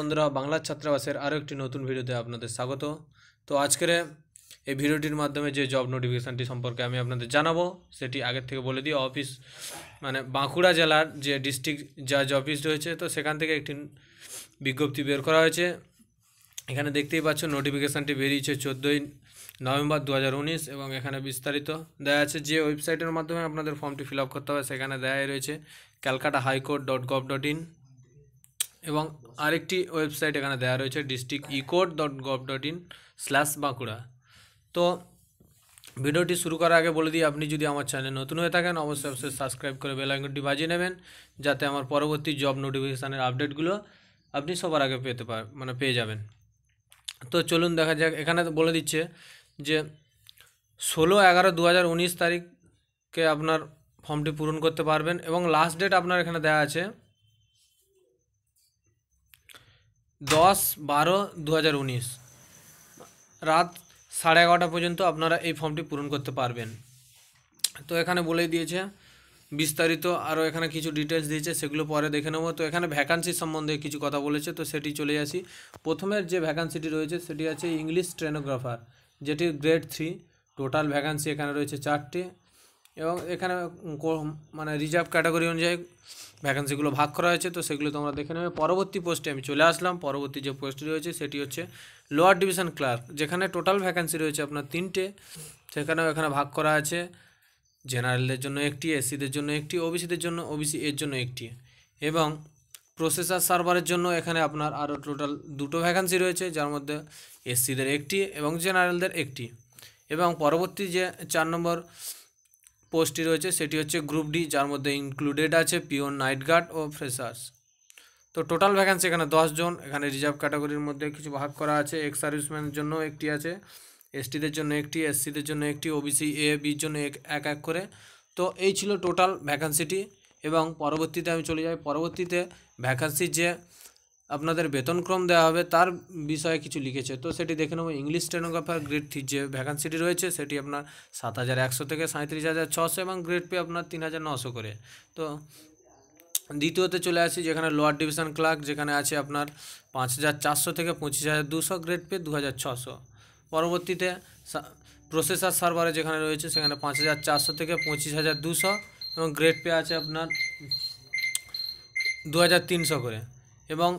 বন্ধুরা বাংলা ছাত্রাবাসের আরও একটি নতুন ভিডিওতে আপনাদের স্বাগত তো আজকের এই ভিডিওটির মাধ্যমে যে জব নোটিফিকেশানটি সম্পর্কে আমি আপনাদের জানাবো সেটি আগের থেকে বলে দিই অফিস মানে বাঁকুড়া জেলার যে ডিস্ট্রিক্ট জাজ অফিস রয়েছে তো সেখান থেকে একটি বিজ্ঞপ্তি বের করা হয়েছে এখানে দেখতেই পাচ্ছ নোটিফিকেশানটি বেরিয়েছে চোদ্দোই নভেম্বর দু এবং এখানে বিস্তারিত দেয়া আছে যে ওয়েবসাইটের মাধ্যমে আপনাদের ফর্মটি ফিল করতে হবে সেখানে দেয়াই রয়েছে Calcutta high court dot gov dot in এবং আরেকটি ওয়েবসাইট এখানে দেওয়া রয়েছে district ecourt dot gov dot in slash Bankura তো ভিডিওটি শুরু করার আগে বলে দিই আপনি যদি আমার চ্যানেল নতুন হয়ে থাকেন অবশ্যই অবশ্যই সাবস্ক্রাইব করে বেলাইকনটি বাজিয়ে নেবেন যাতে আমার পরবর্তী জব নোটিফিকেশানের আপডেটগুলো আপনি সবার আগে পেতে পার মানে পেয়ে যাবেন তো চলুন দেখা যাক এখানে বলে দিচ্ছে যে ষোলো এগারো দু হাজার উনিশ তারিখকে আপনার ফর্মটি পূরণ করতে পারবেন এবং লাস্ট ডেট আপনার এখানে দেওয়া আছে দশ বারো দু রাত সাড়ে এগারোটা পর্যন্ত আপনারা এই ফর্মটি পূরণ করতে পারবেন তো এখানে বলে দিয়েছে বিস্তারিত আরও এখানে কিছু ডিটেলস দিয়েছে সেগুলো পরে দেখে নেবো তো এখানে ভ্যাকান্সি সম্বন্ধে কিছু কথা বলেছে তো সেটি চলে আসি প্রথমের যে ভ্যাকান্সিটি রয়েছে সেটি আছে ইংলিশ ট্রেনোগ্রাফার যেটির গ্রেড থ্রি টোটাল ভ্যাকান্সি এখানে রয়েছে চারটি এবং এখানে মানে রিজার্ভ ক্যাটাগরি অনুযায়ী ভ্যাকেন্সিগুলো ভাগ করা হয়েছে তো সেগুলো তোমরা দেখে নেবে পরবর্তী পোস্টে আমি চলে আসলাম পরবর্তী যে পোস্টটি রয়েছে সেটি হচ্ছে লোয়ার ডিভিশন ক্লার্ক যেখানে টোটাল ভ্যাকেন্সি রয়েছে আপনার তিনটে সেখানেও এখানে ভাগ করা আছে জেনারেলদের জন্য একটি এসসিদের জন্য একটি ওবিসিদের জন্য ওবিসি এর জন্য একটি এবং প্রসেসার সার্ভারের জন্য এখানে আপনার আরও টোটাল দুটো ভ্যাকেন্সি রয়েছে যার মধ্যে এসসিদের একটি এবং জেনারেলদের একটি এবং পরবর্তী যে চার নম্বর পোস্টটি রয়েছে সেটি হচ্ছে গ্রুপ ডি যার মধ্যে ইনক্লুডেড আছে পিওন নাইট গার্ড ও ফ্রেশার্স তো টোটাল ভ্যাকান্সি এখানে জন এখানে রিজার্ভ ক্যাটাগরির মধ্যে কিছু ভাগ করা আছে এক্স সার্ভিসম্যানের জন্য একটি আছে এসটিদের জন্য একটি এসসিদের জন্য একটি ওবিসি এ বির জন্য এক এক করে তো এই ছিল টোটাল ভ্যাকান্সিটি এবং পরবর্তীতে আমি চলে যাই পরবর্তীতে ভ্যাকান্সির যে আপনাদের বেতনক্রম দেওয়া হবে তার বিষয়ে কিছু লিখেছে তো সেটি দেখে নেবো ইংলিশ স্টেনোগ্রাফার গ্রেড থ্রি যে ভ্যাকান্সিটি রয়েছে সেটি আপনার সাত হাজার একশো থেকে সাঁত্রিশ হাজার ছশো এবং গ্রেড পে আপনার তিন হাজার নশো করে তো দ্বিতীয়তে চলে আসি যেখানে লোয়ার ডিভিশন ক্লার্ক যেখানে আছে আপনার পাঁচ হাজার চারশো থেকে পঁচিশ হাজার দুশো গ্রেড পে দু হাজার ছশো পরবর্তীতে প্রসেসার সার্ভারে যেখানে রয়েছে সেখানে পাঁচ হাজার চারশো থেকে পঁচিশ হাজার দুশো এবং গ্রেড পে আছে আপনার দু হাজার তিনশো করে এবং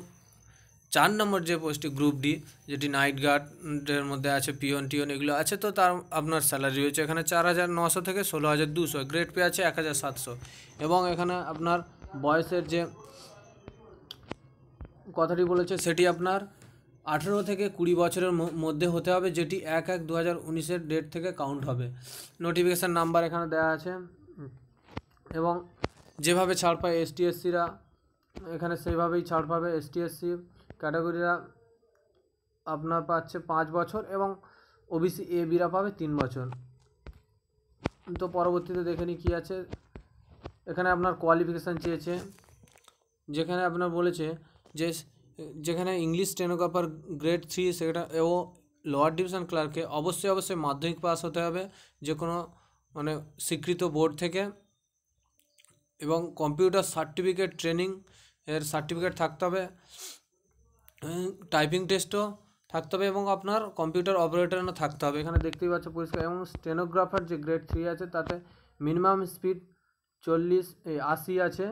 চার নম্বর যে পোস্টটি গ্রুপ ডি যেটি নাইট গার্ডের মধ্যে আছে পিওন টিওন এগুলো আছে তো তার আপনার স্যালারি রয়েছে এখানে চার হাজার নশো থেকে ষোলো হাজার দুশো গ্রেড পে আছে এক হাজার সাতশো এবং এখানে আপনার বয়সের যে কথাটি বলেছে সেটি আপনার আঠেরো থেকে কুড়ি বছরের মধ্যে হতে হবে যেটি এক এক দু হাজার উনিশের ডেট থেকে কাউন্ট হবে নোটিফিকেশান নাম্বার এখানে দেওয়া আছে এবং যেভাবে ছাড় পায় এসটিএসসিরা এখানে সেইভাবেই ছাড় পাবে এসটিএসসি ক্যাটাগরিরা আপনার পাচ্ছে পাঁচ বছর এবং ওবিসি এ বিরা পাবে তিন বছর তো পরবর্তীতে দেখে নিই কী আছে এখানে আপনার কোয়ালিফিকেশান চেয়েছে যেখানে আপনার বলেছে যে যেখানে ইংলিশ স্টেনোগ্রাফার গ্রেড থ্রি সেখানে ও লোয়ার ডিভিশন ক্লার্কে অবশ্যই অবশ্যই মাধ্যমিক পাস হতে হবে যে কোনো মানে স্বীকৃত বোর্ড থেকে এবং কম্পিউটার সার্টিফিকেট ট্রেনিং এর সার্টিফিকেট থাকতে হবে টাইপিং টেস্টও থাকতে হবে এবং আপনার কম্পিউটার অপারেটারও থাকতে হবে এখানে দেখতেই পাচ্ছ পরিষ্কার এবং স্টেনোগ্রাফার যে গ্রেড থ্রি আছে তাতে মিনিমাম স্পিড চল্লিশ আশি আছে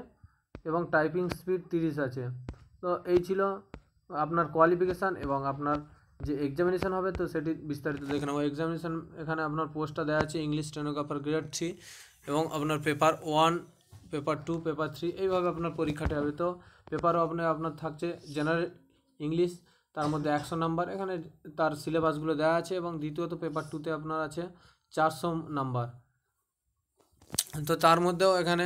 এবং টাইপিং স্পিড তিরিশ আছে তো এই ছিল আপনার কোয়ালিফিকেশান এবং আপনার যে এক্সামিনেশান হবে তো সেটি বিস্তারিত দেখে নেবো এক্সামিনেশান এখানে আপনার পোস্টটা দেওয়া আছে ইংলিশ স্টেনোগ্রাফার গ্রেড থ্রি এবং আপনার paper one paper two paper three এইভাবে আপনার পরীক্ষাটি হবে তো পেপারও আপনার আপনার থাকছে জেনারেল ইংলিশ তার মধ্যে একশো নাম্বার এখানে তার সিলেবাসগুলো দেওয়া আছে এবং দ্বিতীয়ত পেপার টুতে আপনার আছে চারশো নাম্বার তো তার মধ্যেও এখানে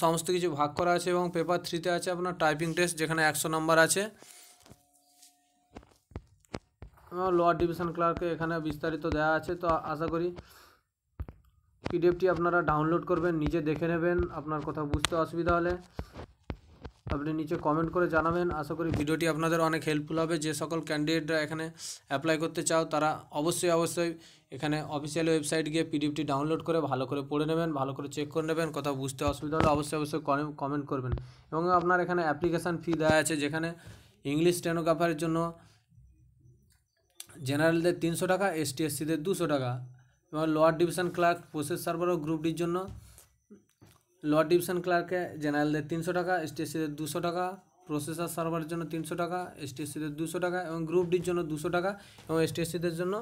সমস্ত কিছু ভাগ করা আছে এবং পেপার থ্রিতে আছে আপনার টাইপিং টেস্ট যেখানে একশো নাম্বার আছে লোয়ার ডিভিশন ক্লার্কে এখানে বিস্তারিত দেওয়া আছে তো আশা করি পিডিএফটি আপনারা ডাউনলোড করবেন নিজে দেখে নেবেন আপনার কোথাও বুঝতে অসুবিধা হলে আপনি নিচে কমেন্ট করে জানাবেন আশা করি ভিডিওটি আপনাদের অনেক হেল্পফুল হবে যে সকল ক্যান্ডিডেটরা এখানে অ্যাপ্লাই করতে চাও তারা অবশ্যই অবশ্যই এখানে অফিসিয়াল ওয়েবসাইট গিয়ে পিডিএফটি ডাউনলোড করে ভালো করে পড়ে নেবেন ভালো করে চেক করে নেবেন কোথাও বুঝতে অসুবিধা হলে অবশ্যই অবশ্যই কমেন্ট করবেন এবং আপনার এখানে অ্যাপ্লিকেশান ফি দেওয়া আছে যেখানে ইংলিশ স্টেনোগ্রাফারের জন্য জেনারেলদের তিনশো টাকা এস সিদের দুশো টাকা এবং lower division clerk process server ও গ্রুপটির জন্য ল ডিভিশন ক্লার্কে জেনারেলদের তিনশো টাকা এসটিএসসিদের দুশো টাকা প্রসেসার সার্ভারের জন্য তিনশো টাকা এসটিএসসিদের দুশো টাকা এবং গ্রুপ ডির জন্য দুশো টাকা এবং এসটিএসসিদের জন্য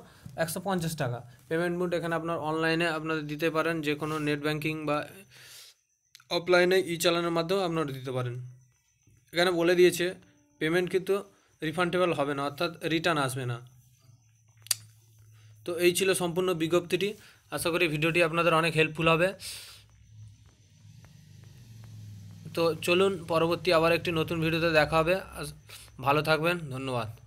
একশো পঞ্চাশ টাকা পেমেন্ট মোড এখানে আপনার অনলাইনে আপনাদের দিতে পারেন যে কোনো নেট ব্যাঙ্কিং বা অফলাইনে ই চালানোর মাধ্যমে আপনারা দিতে পারেন এখানে বলে দিয়েছে পেমেন্ট কিন্তু রিফান্ডেবল হবে না অর্থাৎ রিটার্ন আসবে না তো এই ছিল সম্পূর্ণ বিজ্ঞপ্তিটি আশা করি ভিডিওটি আপনাদের অনেক হেল্পফুল হবে তো চলুন পরবর্তী আবার একটি নতুন ভিডিওতে দেখা হবে ভালো থাকবেন ধন্যবাদ